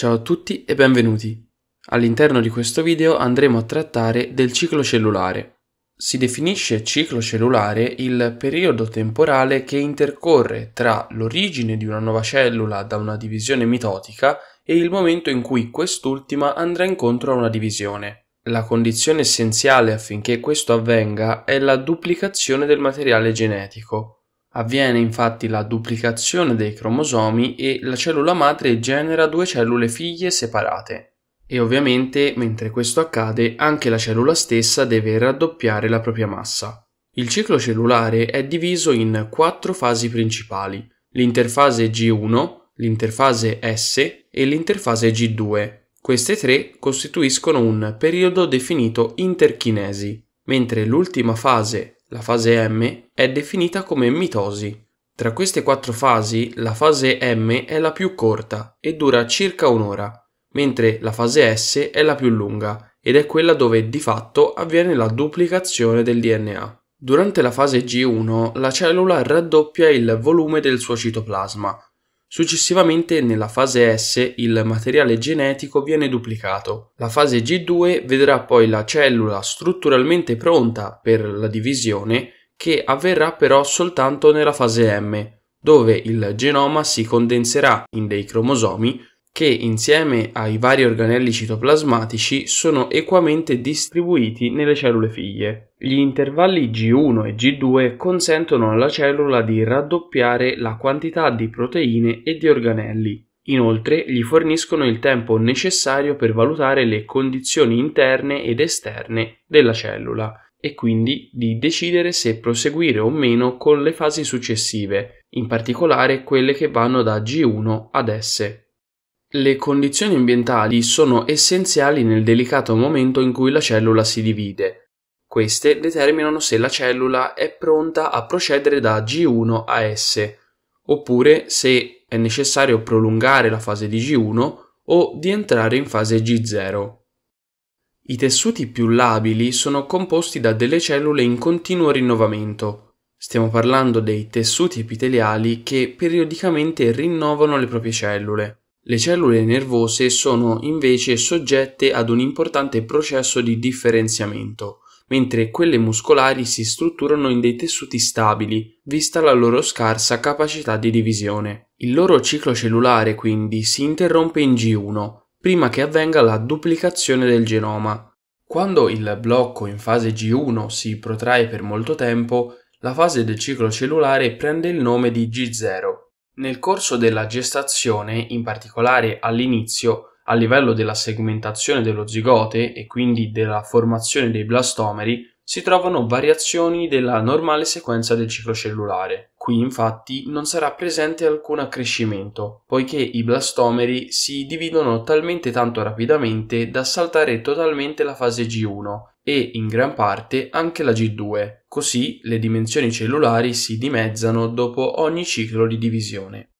Ciao a tutti e benvenuti. All'interno di questo video andremo a trattare del ciclo cellulare. Si definisce ciclo cellulare il periodo temporale che intercorre tra l'origine di una nuova cellula da una divisione mitotica e il momento in cui quest'ultima andrà incontro a una divisione. La condizione essenziale affinché questo avvenga è la duplicazione del materiale genetico, Avviene infatti la duplicazione dei cromosomi e la cellula madre genera due cellule figlie separate. E ovviamente, mentre questo accade, anche la cellula stessa deve raddoppiare la propria massa. Il ciclo cellulare è diviso in quattro fasi principali: l'interfase G1, l'interfase S e l'interfase G2. Queste tre costituiscono un periodo definito interchinesi, mentre l'ultima fase, la fase M, è definita come mitosi. Tra queste quattro fasi, la fase M è la più corta e dura circa un'ora, mentre la fase S è la più lunga ed è quella dove di fatto avviene la duplicazione del DNA. Durante la fase G1 la cellula raddoppia il volume del suo citoplasma Successivamente nella fase S il materiale genetico viene duplicato. La fase G2 vedrà poi la cellula strutturalmente pronta per la divisione che avverrà però soltanto nella fase M, dove il genoma si condenserà in dei cromosomi che insieme ai vari organelli citoplasmatici sono equamente distribuiti nelle cellule figlie. Gli intervalli G1 e G2 consentono alla cellula di raddoppiare la quantità di proteine e di organelli. Inoltre gli forniscono il tempo necessario per valutare le condizioni interne ed esterne della cellula e quindi di decidere se proseguire o meno con le fasi successive, in particolare quelle che vanno da G1 ad S. Le condizioni ambientali sono essenziali nel delicato momento in cui la cellula si divide. Queste determinano se la cellula è pronta a procedere da G1 a S, oppure se è necessario prolungare la fase di G1 o di entrare in fase G0. I tessuti più labili sono composti da delle cellule in continuo rinnovamento. Stiamo parlando dei tessuti epiteliali che periodicamente rinnovano le proprie cellule. Le cellule nervose sono invece soggette ad un importante processo di differenziamento, mentre quelle muscolari si strutturano in dei tessuti stabili, vista la loro scarsa capacità di divisione. Il loro ciclo cellulare quindi si interrompe in G1, prima che avvenga la duplicazione del genoma. Quando il blocco in fase G1 si protrae per molto tempo, la fase del ciclo cellulare prende il nome di G0 nel corso della gestazione, in particolare all'inizio, a livello della segmentazione dello zigote e quindi della formazione dei blastomeri, si trovano variazioni della normale sequenza del ciclo cellulare. Qui infatti non sarà presente alcun accrescimento, poiché i blastomeri si dividono talmente tanto rapidamente da saltare totalmente la fase G1 e in gran parte anche la G2, così le dimensioni cellulari si dimezzano dopo ogni ciclo di divisione.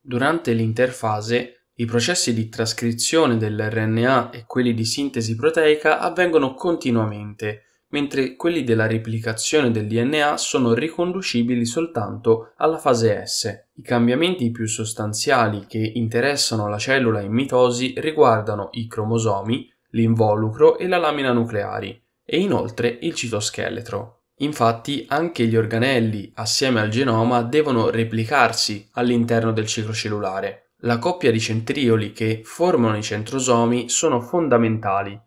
Durante l'interfase, i processi di trascrizione dell'RNA e quelli di sintesi proteica avvengono continuamente, mentre quelli della replicazione del DNA sono riconducibili soltanto alla fase S. I cambiamenti più sostanziali che interessano la cellula in mitosi riguardano i cromosomi, l'involucro e la lamina nucleari, e inoltre il citoscheletro. Infatti anche gli organelli assieme al genoma devono replicarsi all'interno del ciclo cellulare. La coppia di centrioli che formano i centrosomi sono fondamentali.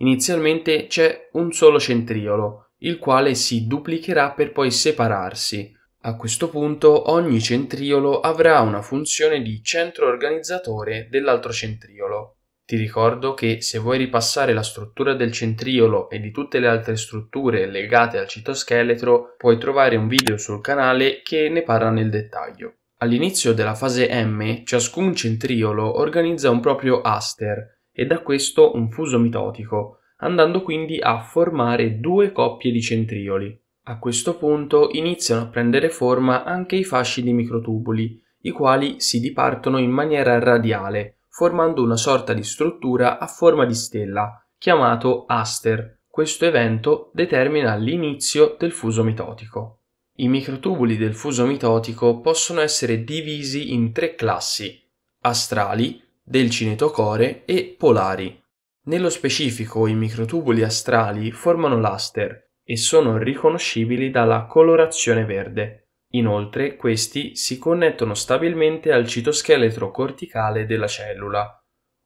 Inizialmente c'è un solo centriolo, il quale si duplicherà per poi separarsi. A questo punto ogni centriolo avrà una funzione di centro organizzatore dell'altro centriolo. Ti ricordo che se vuoi ripassare la struttura del centriolo e di tutte le altre strutture legate al citoscheletro, puoi trovare un video sul canale che ne parla nel dettaglio. All'inizio della fase M, ciascun centriolo organizza un proprio aster e da questo un fuso mitotico, andando quindi a formare due coppie di centrioli. A questo punto iniziano a prendere forma anche i fasci di microtubuli, i quali si dipartono in maniera radiale, formando una sorta di struttura a forma di stella, chiamato aster. Questo evento determina l'inizio del fuso mitotico. I microtubuli del fuso mitotico possono essere divisi in tre classi, astrali, del cinetocore e polari. Nello specifico i microtubuli astrali formano l'aster e sono riconoscibili dalla colorazione verde. Inoltre questi si connettono stabilmente al citoscheletro corticale della cellula,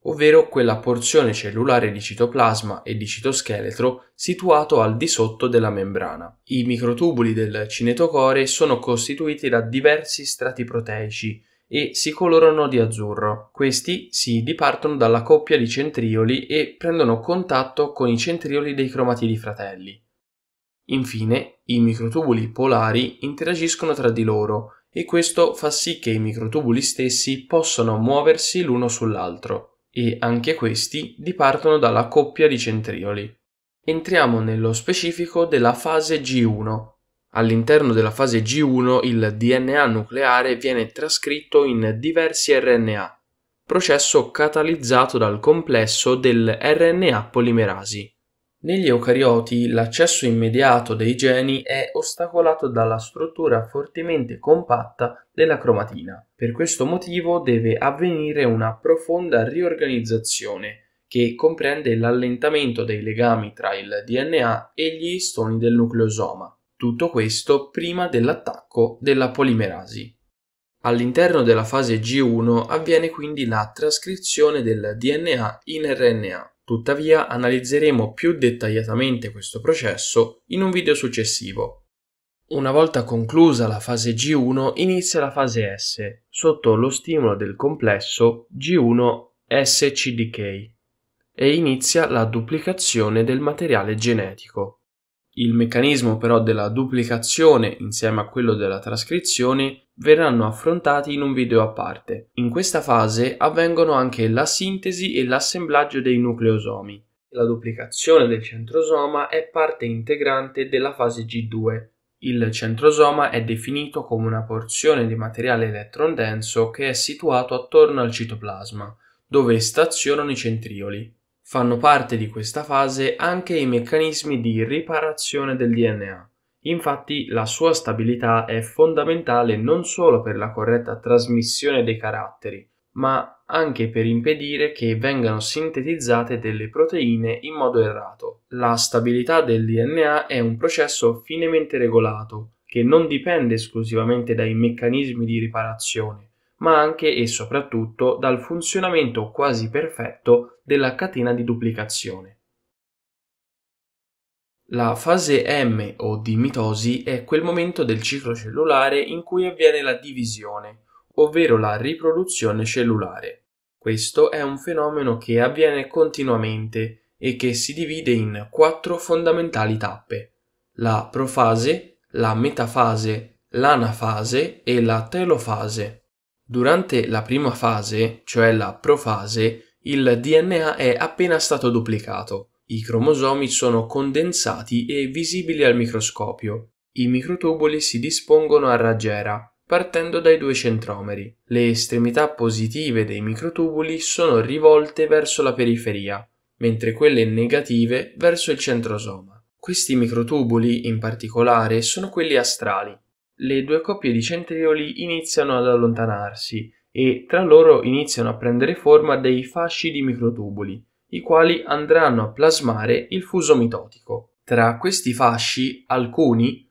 ovvero quella porzione cellulare di citoplasma e di citoscheletro situato al di sotto della membrana. I microtubuli del cinetocore sono costituiti da diversi strati proteici e si colorano di azzurro. Questi si dipartono dalla coppia di centrioli e prendono contatto con i centrioli dei cromatidi fratelli. Infine, i microtubuli polari interagiscono tra di loro e questo fa sì che i microtubuli stessi possano muoversi l'uno sull'altro e anche questi dipartono dalla coppia di centrioli. Entriamo nello specifico della fase G1. All'interno della fase G1 il DNA nucleare viene trascritto in diversi RNA, processo catalizzato dal complesso del RNA polimerasi. Negli eucarioti l'accesso immediato dei geni è ostacolato dalla struttura fortemente compatta della cromatina. Per questo motivo deve avvenire una profonda riorganizzazione che comprende l'allentamento dei legami tra il DNA e gli istoni del nucleosoma. Tutto questo prima dell'attacco della polimerasi. All'interno della fase G1 avviene quindi la trascrizione del DNA in RNA Tuttavia analizzeremo più dettagliatamente questo processo in un video successivo. Una volta conclusa la fase G1 inizia la fase S, sotto lo stimolo del complesso G1-SCDK e inizia la duplicazione del materiale genetico. Il meccanismo però della duplicazione insieme a quello della trascrizione verranno affrontati in un video a parte. In questa fase avvengono anche la sintesi e l'assemblaggio dei nucleosomi. La duplicazione del centrosoma è parte integrante della fase G2. Il centrosoma è definito come una porzione di materiale elettron denso che è situato attorno al citoplasma, dove stazionano i centrioli. Fanno parte di questa fase anche i meccanismi di riparazione del DNA. Infatti la sua stabilità è fondamentale non solo per la corretta trasmissione dei caratteri, ma anche per impedire che vengano sintetizzate delle proteine in modo errato. La stabilità del DNA è un processo finemente regolato, che non dipende esclusivamente dai meccanismi di riparazione, ma anche e soprattutto dal funzionamento quasi perfetto della catena di duplicazione. La fase M o di mitosi è quel momento del ciclo cellulare in cui avviene la divisione, ovvero la riproduzione cellulare. Questo è un fenomeno che avviene continuamente e che si divide in quattro fondamentali tappe: la profase, la metafase, l'anafase e la telofase. Durante la prima fase, cioè la profase, il DNA è appena stato duplicato. I cromosomi sono condensati e visibili al microscopio. I microtubuli si dispongono a raggiera, partendo dai due centromeri. Le estremità positive dei microtubuli sono rivolte verso la periferia, mentre quelle negative verso il centrosoma. Questi microtubuli, in particolare, sono quelli astrali, le due coppie di centrioli iniziano ad allontanarsi e tra loro iniziano a prendere forma dei fasci di microtubuli, i quali andranno a plasmare il fuso mitotico. Tra questi fasci, alcuni,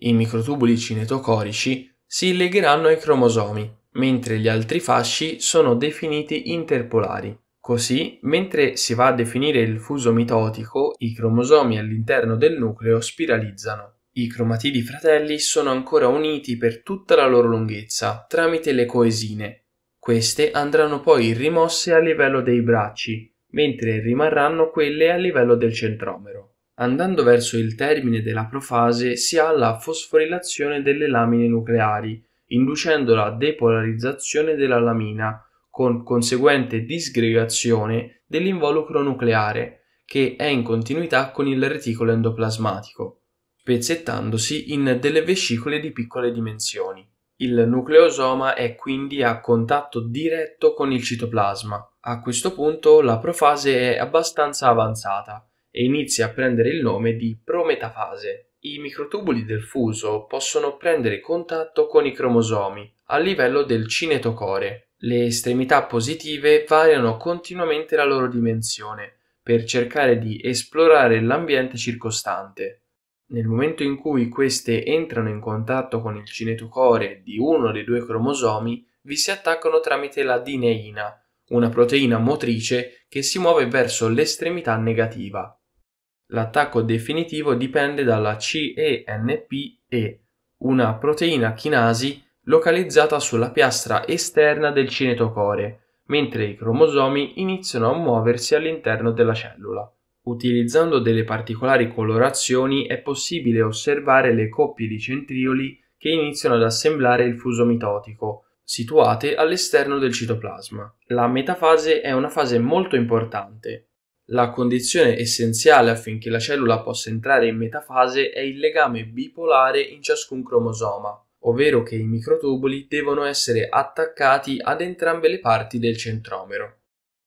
i microtubuli cinetocorici, si legheranno ai cromosomi, mentre gli altri fasci sono definiti interpolari. Così, mentre si va a definire il fuso mitotico, i cromosomi all'interno del nucleo spiralizzano. I cromatidi fratelli sono ancora uniti per tutta la loro lunghezza tramite le coesine. Queste andranno poi rimosse a livello dei bracci, mentre rimarranno quelle a livello del centromero. Andando verso il termine della profase si ha la fosforilazione delle lamine nucleari, inducendo la depolarizzazione della lamina, con conseguente disgregazione dell'involucro nucleare, che è in continuità con il reticolo endoplasmatico spezzettandosi in delle vescicole di piccole dimensioni. Il nucleosoma è quindi a contatto diretto con il citoplasma. A questo punto la profase è abbastanza avanzata e inizia a prendere il nome di prometafase. I microtubuli del fuso possono prendere contatto con i cromosomi a livello del cinetocore. Le estremità positive variano continuamente la loro dimensione per cercare di esplorare l'ambiente circostante nel momento in cui queste entrano in contatto con il cinetocore di uno dei due cromosomi, vi si attaccano tramite la dineina, una proteina motrice che si muove verso l'estremità negativa. L'attacco definitivo dipende dalla CENPE, una proteina chinasi localizzata sulla piastra esterna del cinetocore, mentre i cromosomi iniziano a muoversi all'interno della cellula. Utilizzando delle particolari colorazioni è possibile osservare le coppie di centrioli che iniziano ad assemblare il fuso mitotico, situate all'esterno del citoplasma. La metafase è una fase molto importante. La condizione essenziale affinché la cellula possa entrare in metafase è il legame bipolare in ciascun cromosoma, ovvero che i microtubuli devono essere attaccati ad entrambe le parti del centromero.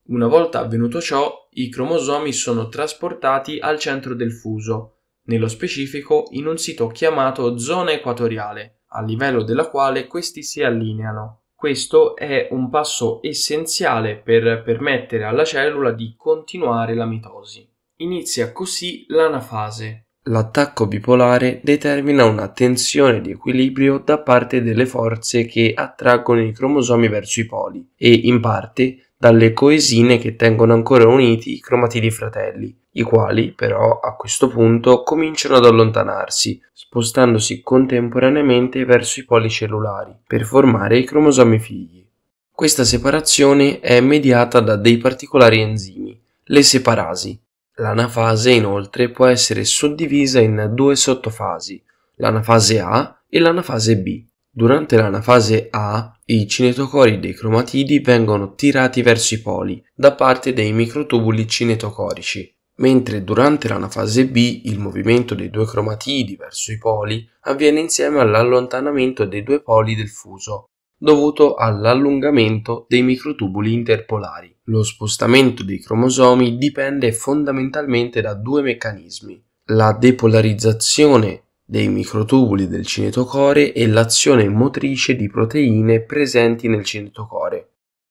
Una volta avvenuto ciò, i cromosomi sono trasportati al centro del fuso, nello specifico in un sito chiamato zona equatoriale, a livello della quale questi si allineano. Questo è un passo essenziale per permettere alla cellula di continuare la mitosi. Inizia così l'anafase. L'attacco bipolare determina una tensione di equilibrio da parte delle forze che attraggono i cromosomi verso i poli e in parte dalle coesine che tengono ancora uniti i cromatidi fratelli, i quali però a questo punto cominciano ad allontanarsi, spostandosi contemporaneamente verso i poli cellulari, per formare i cromosomi figli. Questa separazione è mediata da dei particolari enzimi, le separasi. L'anafase inoltre può essere suddivisa in due sottofasi, l'anafase A e l'anafase B. Durante l'anafase A i cinetocori dei cromatidi vengono tirati verso i poli da parte dei microtubuli cinetocorici, mentre durante l'anafase B il movimento dei due cromatidi verso i poli avviene insieme all'allontanamento dei due poli del fuso, dovuto all'allungamento dei microtubuli interpolari. Lo spostamento dei cromosomi dipende fondamentalmente da due meccanismi, la depolarizzazione dei microtubuli del cinetocore e l'azione motrice di proteine presenti nel cinetocore.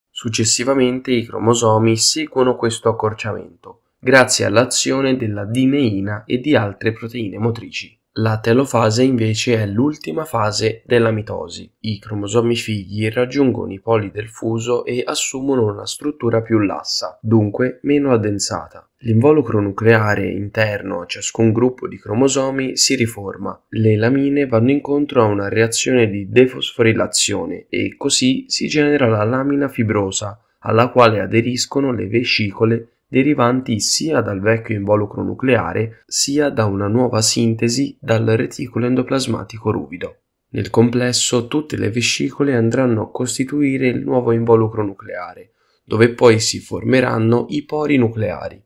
Successivamente i cromosomi seguono questo accorciamento, grazie all'azione della dineina e di altre proteine motrici. La telofase invece è l'ultima fase della mitosi. I cromosomi figli raggiungono i poli del fuso e assumono una struttura più lassa, dunque meno addensata. L'involucro nucleare interno a ciascun gruppo di cromosomi si riforma. Le lamine vanno incontro a una reazione di defosforilazione e così si genera la lamina fibrosa alla quale aderiscono le vescicole derivanti sia dal vecchio involucro nucleare sia da una nuova sintesi dal reticolo endoplasmatico ruvido. Nel complesso tutte le vescicole andranno a costituire il nuovo involucro nucleare, dove poi si formeranno i pori nucleari.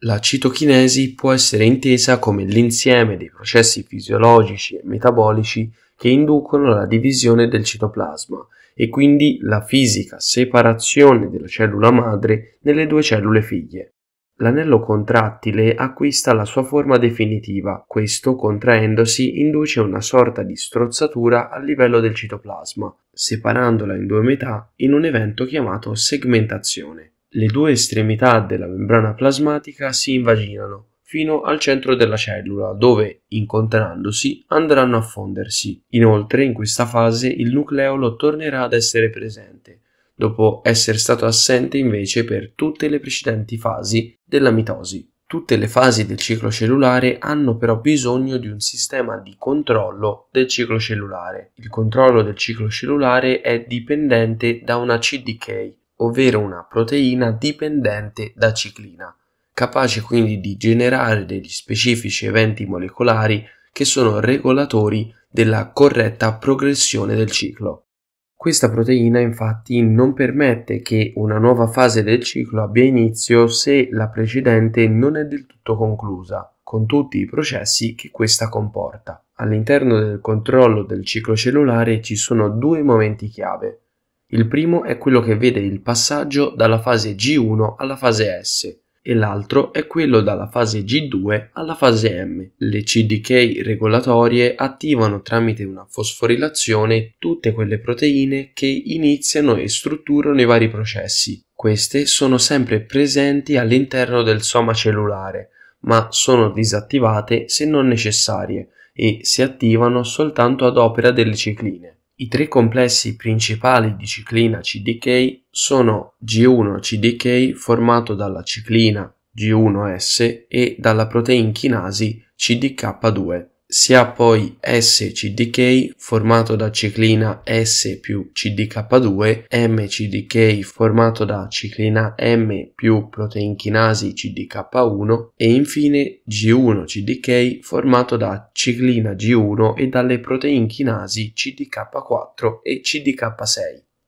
La citochinesi può essere intesa come l'insieme dei processi fisiologici e metabolici che inducono la divisione del citoplasma e quindi la fisica separazione della cellula madre nelle due cellule figlie. L'anello contrattile acquista la sua forma definitiva, questo contraendosi induce una sorta di strozzatura a livello del citoplasma, separandola in due metà in un evento chiamato segmentazione. Le due estremità della membrana plasmatica si invaginano, fino al centro della cellula, dove, incontrandosi, andranno a fondersi. Inoltre, in questa fase, il nucleolo tornerà ad essere presente, dopo essere stato assente invece per tutte le precedenti fasi della mitosi. Tutte le fasi del ciclo cellulare hanno però bisogno di un sistema di controllo del ciclo cellulare. Il controllo del ciclo cellulare è dipendente da una CDK, ovvero una proteina dipendente da ciclina capace quindi di generare degli specifici eventi molecolari che sono regolatori della corretta progressione del ciclo. Questa proteina infatti non permette che una nuova fase del ciclo abbia inizio se la precedente non è del tutto conclusa, con tutti i processi che questa comporta. All'interno del controllo del ciclo cellulare ci sono due momenti chiave. Il primo è quello che vede il passaggio dalla fase G1 alla fase S, e l'altro è quello dalla fase G2 alla fase M. Le CDK regolatorie attivano tramite una fosforilazione tutte quelle proteine che iniziano e strutturano i vari processi. Queste sono sempre presenti all'interno del soma cellulare, ma sono disattivate se non necessarie e si attivano soltanto ad opera delle cicline. I tre complessi principali di ciclina CDK sono G1-CDK formato dalla ciclina G1S e dalla protein chinasi CDK2 si ha poi SCDK formato da ciclina S più CDK2, MCDK formato da ciclina M più proteinchinasi CDK1 e infine G1CDK formato da ciclina G1 e dalle proteinchinasi CDK4 e CDK6.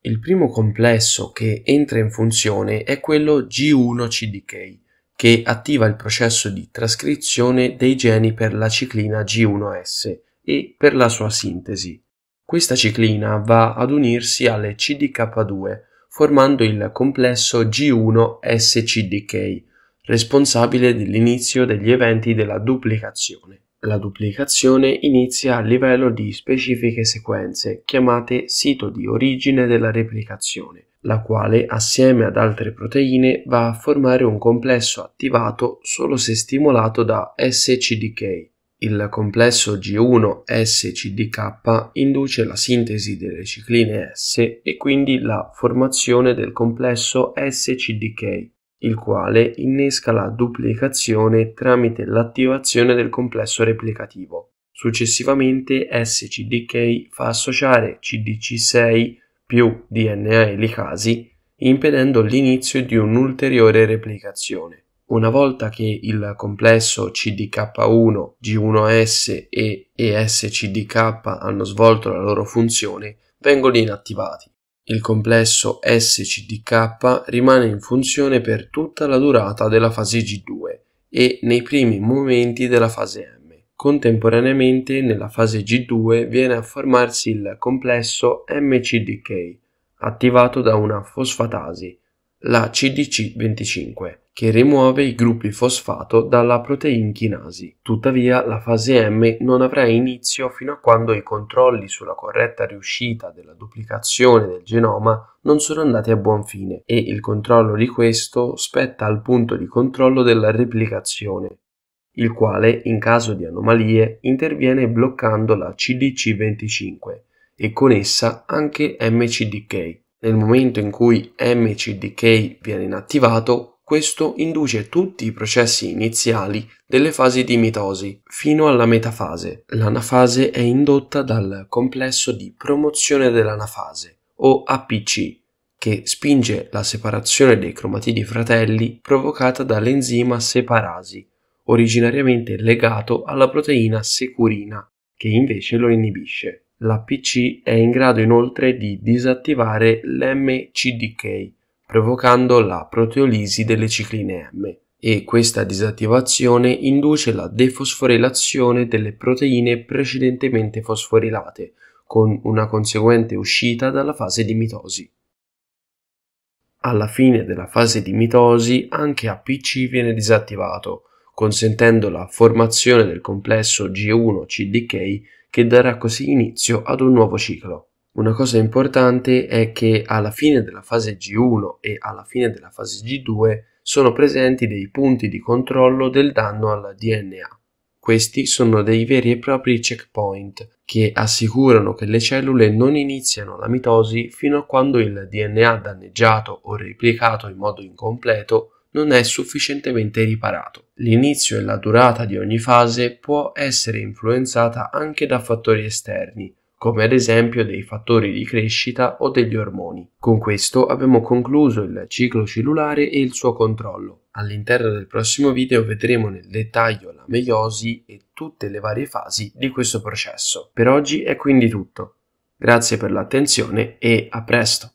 Il primo complesso che entra in funzione è quello G1CDK che attiva il processo di trascrizione dei geni per la ciclina G1S e per la sua sintesi. Questa ciclina va ad unirsi alle CDK2 formando il complesso G1-SCDK, responsabile dell'inizio degli eventi della duplicazione. La duplicazione inizia a livello di specifiche sequenze chiamate sito di origine della replicazione, la quale assieme ad altre proteine va a formare un complesso attivato solo se stimolato da SCDK. Il complesso G1-SCDK induce la sintesi delle cicline S e quindi la formazione del complesso SCDK, il quale innesca la duplicazione tramite l'attivazione del complesso replicativo. Successivamente SCDK fa associare CDC6 più DNA elicasi, impedendo l'inizio di un'ulteriore replicazione. Una volta che il complesso CDK1, G1S e ESCDK hanno svolto la loro funzione, vengono inattivati. Il complesso SCDK rimane in funzione per tutta la durata della fase G2 e nei primi momenti della fase M. Contemporaneamente nella fase G2 viene a formarsi il complesso MCDK, attivato da una fosfatasi, la CDC25, che rimuove i gruppi fosfato dalla protein-chinasi. Tuttavia la fase M non avrà inizio fino a quando i controlli sulla corretta riuscita della duplicazione del genoma non sono andati a buon fine e il controllo di questo spetta al punto di controllo della replicazione, il quale in caso di anomalie interviene bloccando la CDC25 e con essa anche MCDK. Nel momento in cui MCDK viene inattivato, questo induce tutti i processi iniziali delle fasi di mitosi fino alla metafase. L'anafase è indotta dal complesso di promozione dell'anafase o APC che spinge la separazione dei cromatidi fratelli provocata dall'enzima separasi originariamente legato alla proteina securina, che invece lo inibisce. L'APC è in grado inoltre di disattivare l'MCDK, provocando la proteolisi delle cicline M, e questa disattivazione induce la defosforilazione delle proteine precedentemente fosforilate, con una conseguente uscita dalla fase di mitosi. Alla fine della fase di mitosi anche APC viene disattivato, consentendo la formazione del complesso G1-CDK che darà così inizio ad un nuovo ciclo. Una cosa importante è che alla fine della fase G1 e alla fine della fase G2 sono presenti dei punti di controllo del danno alla DNA. Questi sono dei veri e propri checkpoint che assicurano che le cellule non iniziano la mitosi fino a quando il DNA danneggiato o replicato in modo incompleto non è sufficientemente riparato. L'inizio e la durata di ogni fase può essere influenzata anche da fattori esterni, come ad esempio dei fattori di crescita o degli ormoni. Con questo abbiamo concluso il ciclo cellulare e il suo controllo. All'interno del prossimo video vedremo nel dettaglio la meiosi e tutte le varie fasi di questo processo. Per oggi è quindi tutto. Grazie per l'attenzione e a presto!